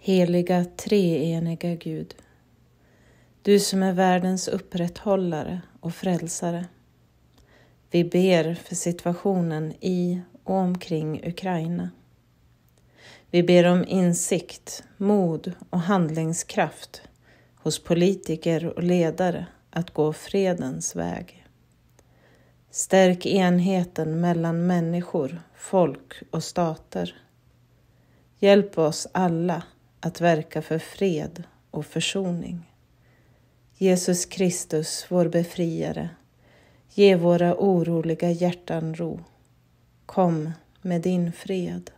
Heliga treeniga Gud, du som är världens upprätthållare och frälsare. Vi ber för situationen i och omkring Ukraina. Vi ber om insikt, mod och handlingskraft hos politiker och ledare att gå fredens väg. Stärk enheten mellan människor, folk och stater. Hjälp oss alla att verka för fred och försoning. Jesus Kristus, vår befriare, ge våra oroliga hjärtan ro. Kom med din fred.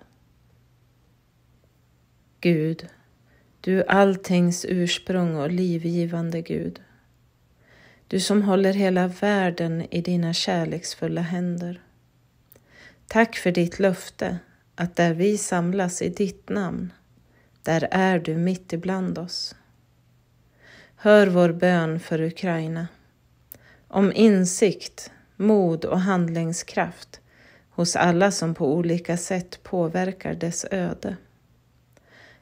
Gud, du alltings ursprung och livgivande Gud. Du som håller hela världen i dina kärleksfulla händer. Tack för ditt löfte att där vi samlas i ditt namn där är du mitt ibland oss. Hör vår bön för Ukraina. Om insikt, mod och handlingskraft hos alla som på olika sätt påverkar dess öde.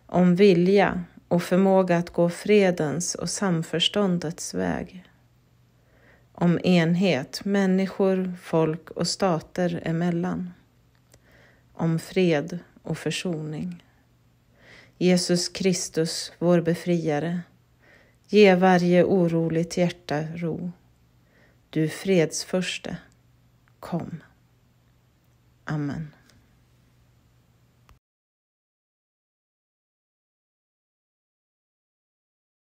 Om vilja och förmåga att gå fredens och samförståndets väg. Om enhet människor, folk och stater emellan. Om fred och försoning. Jesus Kristus, vår befriare, ge varje oroligt hjärta ro. Du fredsförste, kom. Amen.